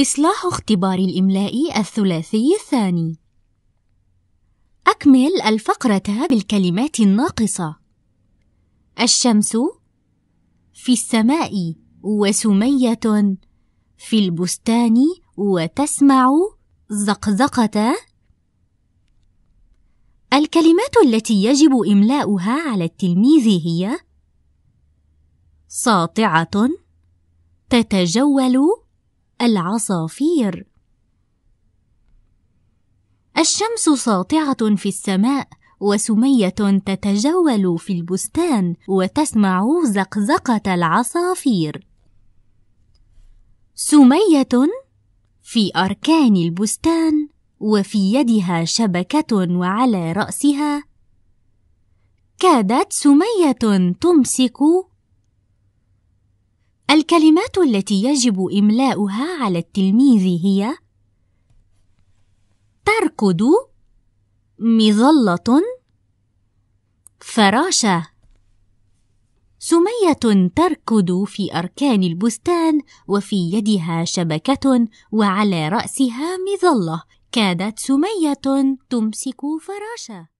إصلاح اختبار الإملاء الثلاثي الثاني أكمل الفقرة بالكلمات الناقصة الشمس في السماء وسمية في البستان وتسمع زقزقة الكلمات التي يجب إملاؤها على التلميذ هي ساطعة تتجول العصافير الشمس ساطعة في السماء وسمية تتجول في البستان وتسمع زقزقة العصافير. سمية في أركان البستان وفي يدها شبكة وعلى رأسها كادت سمية تمسك الكلمات التي يجب إملاؤها على التلميذ هي تركض مظلة فراشة سمية تركض في أركان البستان وفي يدها شبكة وعلى رأسها مظلة كادت سمية تمسك فراشة